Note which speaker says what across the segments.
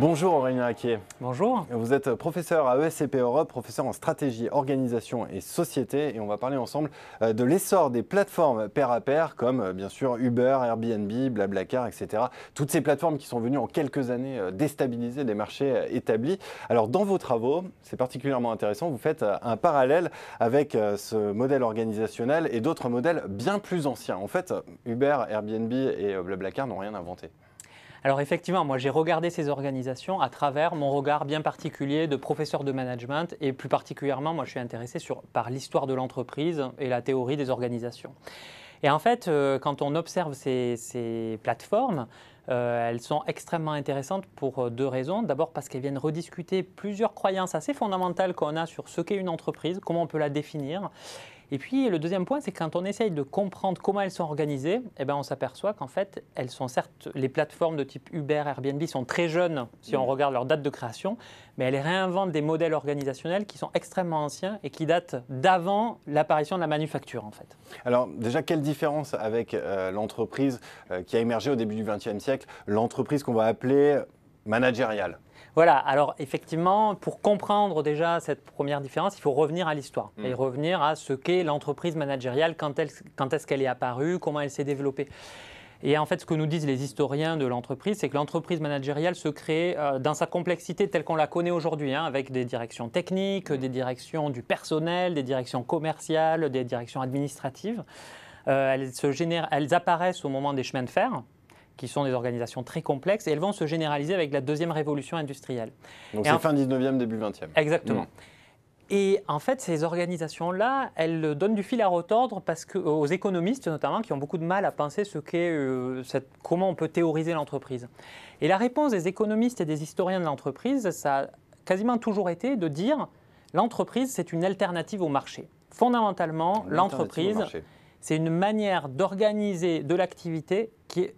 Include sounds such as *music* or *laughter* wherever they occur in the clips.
Speaker 1: Bonjour Aurélien Hacquier. Bonjour. Vous êtes professeur à ESCP Europe, professeur en stratégie, organisation et société. Et on va parler ensemble euh, de l'essor des plateformes pair à pair, comme euh, bien sûr Uber, Airbnb, Blablacar, etc. Toutes ces plateformes qui sont venues en quelques années euh, déstabiliser des marchés établis. Alors dans vos travaux, c'est particulièrement intéressant, vous faites un parallèle avec ce modèle organisationnel et d'autres modèles bien plus anciens. En fait, Uber, Airbnb et Blablacar n'ont rien inventé.
Speaker 2: Alors effectivement, moi j'ai regardé ces organisations à travers mon regard bien particulier de professeur de management et plus particulièrement, moi je suis intéressé sur, par l'histoire de l'entreprise et la théorie des organisations. Et en fait, euh, quand on observe ces, plateformes, euh, elles sont extrêmement intéressantes pour euh, deux raisons. D'abord parce qu'elles viennent rediscuter plusieurs croyances assez fondamentales qu'on a sur ce qu'est une entreprise, comment on peut la définir. Et puis le deuxième point, c'est quand on essaye de comprendre comment elles sont organisées, eh ben, on s'aperçoit qu'en fait, elles sont certes, les plateformes de type Uber, Airbnb sont très jeunes si on mm. regarde leur date de création, mais elles réinventent des modèles organisationnels qui sont extrêmement anciens et qui datent d'avant l'apparition de la manufacture en fait.
Speaker 1: Alors déjà, quelle différence avec euh, l'entreprise euh, qui a émergé au début du XXe siècle, l'entreprise qu'on va appeler
Speaker 2: voilà, alors effectivement, pour comprendre déjà cette première différence, il faut revenir à l'histoire mm. et revenir à ce qu'est l'entreprise managériale, quand, est-ce qu'elle est apparue, comment elle s'est développée. Et en fait, ce que nous disent les historiens de l'entreprise, c'est que l'entreprise managériale se crée euh, dans sa complexité telle qu'on la connaît aujourd'hui, hein, avec des directions techniques, mm. des directions du personnel, des directions commerciales, des directions administratives. Euh, se elles apparaissent au moment des chemins de fer, qui sont des organisations très complexes, et elles vont se généraliser avec la deuxième révolution industrielle. Donc c'est fin
Speaker 1: 19e, début 20e. Exactement. Mm.
Speaker 2: Et en fait, ces organisations-là, elles donnent du fil à retordre parce que, aux économistes notamment, qui ont beaucoup de mal à penser ce qu'est, euh, cette, comment on peut théoriser l'entreprise. Et la réponse des économistes et des historiens de l'entreprise, ça a quasiment toujours été de dire l'entreprise, c'est une alternative au marché. Fondamentalement, l'entreprise, c'est une manière d'organiser de l'activité qui est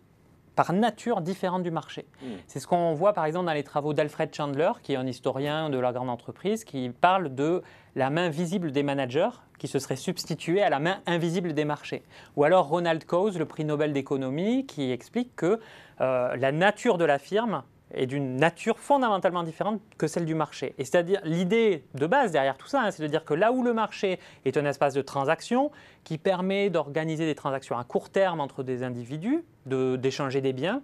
Speaker 2: par nature différente du marché. Hmm. C'est ce qu'on voit par exemple dans les travaux d'Alfred Chandler, qui est un historien de la grande entreprise, qui parle de la main visible des managers qui se serait substituée à la main invisible des marchés. Ou alors Ronald Coase, le prix Nobel d'économie, qui explique que euh, la nature de la firme est d'une nature fondamentalement différente que celle du marché. Et c'est-à-dire l'idée de base derrière tout ça, hein, c'est de dire que là où le marché est un espace de transaction qui permet d'organiser des transactions à court terme entre des individus, d'échanger des biens,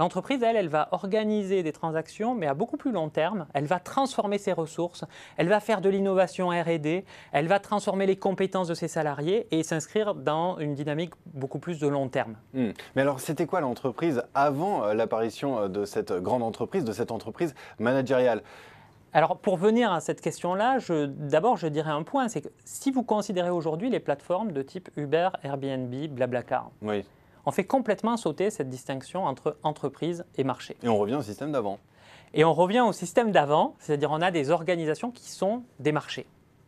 Speaker 2: L'entreprise, elle, elle va organiser des transactions, mais à beaucoup plus long terme. Elle va transformer ses ressources, elle va faire de l'innovation RD, elle va transformer les compétences de ses salariés et s'inscrire dans une dynamique beaucoup plus de long terme.
Speaker 1: Hmm. Mais alors, c'était quoi l'entreprise avant euh, l'apparition euh, de cette grande entreprise, de cette entreprise managériale alors pour venir à cette
Speaker 2: question-là, d'abord je dirais un point, c'est que si vous considérez aujourd'hui les plateformes de type Uber, Airbnb, Blablacar, oui on fait complètement sauter cette distinction entre entreprise et marché. Et on revient au système d'avant. Et on revient au système d'avant, c'est-à-dire on a des organisations qui sont des marchés.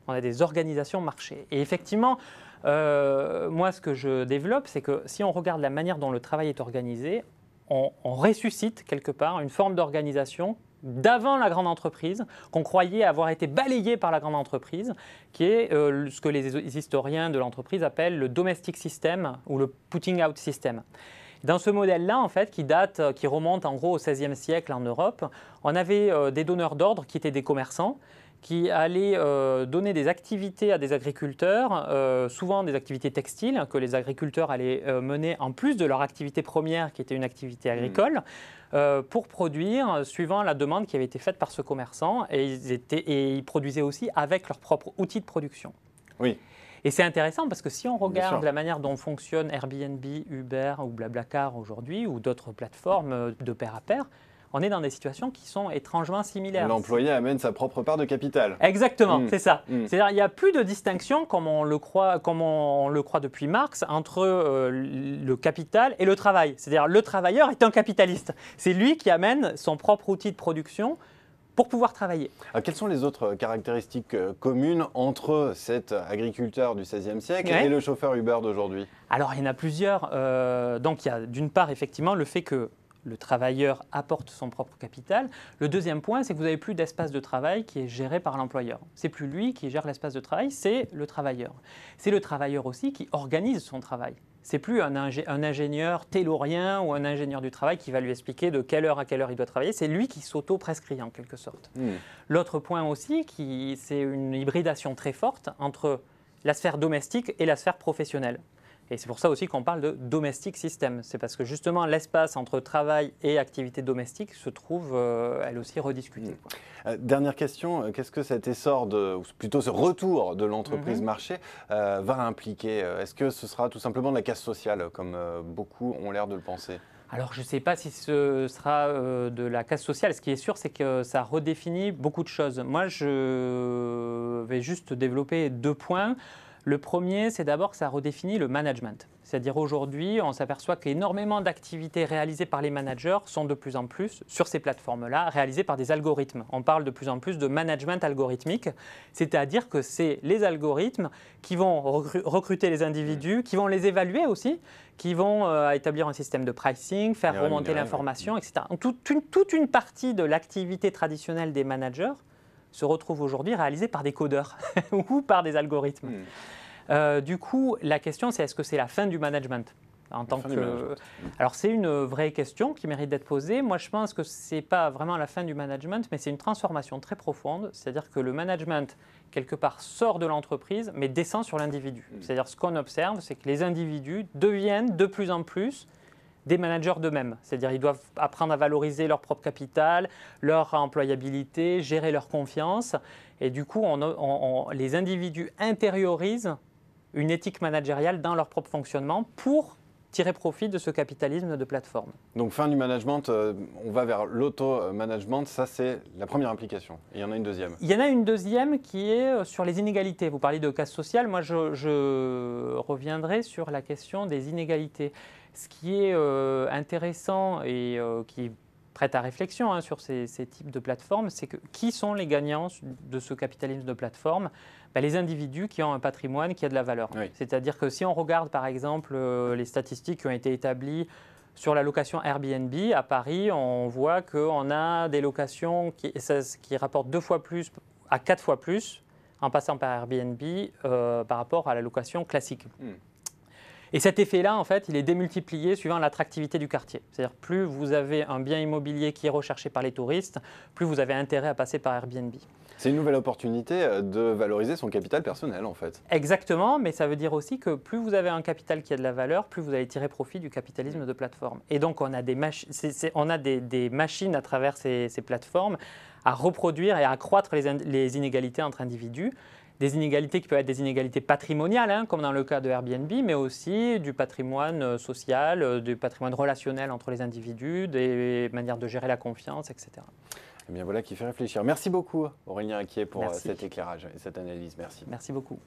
Speaker 2: On a des organisations marchés. Et effectivement, euh, moi ce que je développe, c'est que si on regarde la manière dont le travail est organisé, on, on ressuscite quelque part une forme d'organisation d'avant la grande entreprise, qu'on croyait avoir été balayé par la grande entreprise, qui est euh, ce que les historiens de l'entreprise appellent le domestic system ou le putting out system. Dans ce modèle-là, en fait, qui euh, remonte en gros au XVIe siècle en Europe, on avait euh, des donneurs d'ordre qui étaient des commerçants qui allait euh, donner des activités à des agriculteurs, euh, souvent des activités textiles que les agriculteurs allaient euh, mener en plus de leur activité première qui était une activité hmm. agricole, pour produire suivant la demande qui avait été faite par ce commerçant et ils, étaient, et ils produisaient aussi avec leurs propres outils de production. Oui. Et c'est intéressant parce que si on regarde la manière dont fonctionne Airbnb, Uber ou Blablacar aujourd'hui ou d'autres plateformes de pair à pair, on est dans des situations qui sont étrangement similaires. L'employé
Speaker 1: amène sa propre part de capital.
Speaker 2: Exactement, mm. c'est ça. Mm. C'est-à-dire il n'y a plus de distinction, comme on le croit, comme on le croit depuis Marx, entre euh, le capital et le travail. C'est-à-dire le travailleur est un capitaliste.
Speaker 1: C'est lui qui amène son propre outil de production pour pouvoir travailler. Ah, quelles sont les autres caractéristiques euh, communes entre cet agriculteur du XVIe siècle et le chauffeur Uber d'aujourd'hui
Speaker 2: Alors, il y en a plusieurs. Euh, donc, il y a d'une part, effectivement, le fait que le travailleur apporte son propre capital. Le deuxième point, c'est que vous n'avez plus d'espace de travail qui est géré par l'employeur. C'est plus lui qui gère l'espace de travail, c'est le travailleur. C'est le travailleur aussi qui organise son travail. n'est plus un, ingénieur taylorien ou un ingénieur du travail qui va lui expliquer de quelle heure à quelle heure il doit travailler. C'est lui qui s'auto-prescrit en quelque sorte. Hmm. L'autre point aussi, c'est une hybridation très forte entre la sphère domestique et la sphère professionnelle. Et c'est pour ça aussi qu'on parle de domestique système. C'est parce que justement l'espace entre travail et activité domestique se trouve euh, elle aussi rediscutée.
Speaker 1: Mmh. Euh, dernière question, euh, qu'est-ce que cet essor, de, ou plutôt ce retour de l'entreprise mmh. marché va impliquer Est-ce que ce sera tout simplement de la casse sociale, comme beaucoup ont l'air de le penser
Speaker 2: alors, je ne sais pas si ce sera de la casse sociale. Ce qui est sûr, c'est que ça redéfinit beaucoup de choses. Moi, je vais juste développer deux points. Le premier, c'est d'abord que ça redéfinit le management. C'est-à-dire aujourd'hui, on s'aperçoit qu'énormément d'activités réalisées par les managers sont de plus en plus, sur ces plateformes-là, réalisées par des algorithmes. On parle de plus en plus de management algorithmique, c'est-à-dire que c'est les algorithmes qui vont recruter les individus, mm. qui vont les évaluer aussi, qui vont euh, établir un système de pricing, faire ah remonter ah l'information, etc. Toute toute une partie de l'activité traditionnelle des managers se retrouvent aujourd'hui réalisés par des codeurs *laughs* ou par des algorithmes. Hmm. Euh, du coup, la question, c'est est-ce que c'est la fin du management en tant que... Hmm. Alors c'est une vraie question qui mérite d'être posée. Moi je pense que ce n'est pas vraiment la fin du management, mais c'est une transformation très profonde. C'est-à-dire que le management, quelque part, sort de l'entreprise, mais descend sur l'individu. Hmm. C'est-à-dire ce qu'on observe, c'est que les individus deviennent de plus en plus des managers d'eux-mêmes. C'est-à-dire ils doivent apprendre à valoriser leur propre capital, leur employabilité, gérer leur confiance. Et du coup, les individus intériorisent une éthique managériale dans leur propre
Speaker 1: fonctionnement pour tirer profit de ce capitalisme de plateforme. Donc fin du management, euh, on va vers l'auto-management, ça c'est la première implication. Et il y en a une deuxième.
Speaker 2: Il y en a une deuxième qui est euh, sur les inégalités. Vous parlez de casse sociale, moi je, reviendrai sur la question des inégalités. Ce qui est euh, intéressant et qui qui prête à réflexion hein, sur ces, types de plateformes, c'est que qui sont les gagnants de ce capitalisme de plateforme ben, Les individus qui ont un patrimoine qui a de la valeur. C'est-à-dire que si on regarde par exemple euh, les statistiques qui ont été établies sur la location Airbnb à Paris, on voit qu'on a des locations qui, qui rapportent deux fois plus à quatre fois plus en passant par Airbnb euh, par rapport à la location classique. Hmm. Et cet effet-là, en fait, il est démultiplié suivant l'attractivité du quartier. C'est-à-dire, plus vous avez un bien immobilier qui est recherché par les touristes, plus vous avez intérêt à passer par Airbnb.
Speaker 1: C'est une nouvelle opportunité euh, de valoriser son capital personnel, en fait.
Speaker 2: Exactement, mais ça veut dire aussi que plus vous avez un capital qui a de la valeur, plus vous allez tirer profit du capitalisme de plateforme. Et donc, on a des, on a des, machines à travers ces, plateformes à reproduire et à accroître les inégalités entre individus des inégalités qui peuvent être des inégalités patrimoniales, hein, comme dans le cas de Airbnb, mais aussi du patrimoine euh, social, euh, du patrimoine relationnel entre les individus, des
Speaker 1: manières de gérer la confiance, etc. Eh bien voilà qui fait réfléchir. Merci beaucoup Aurélien inquiet pour euh, cet éclairage et cette analyse. Merci. Merci beaucoup.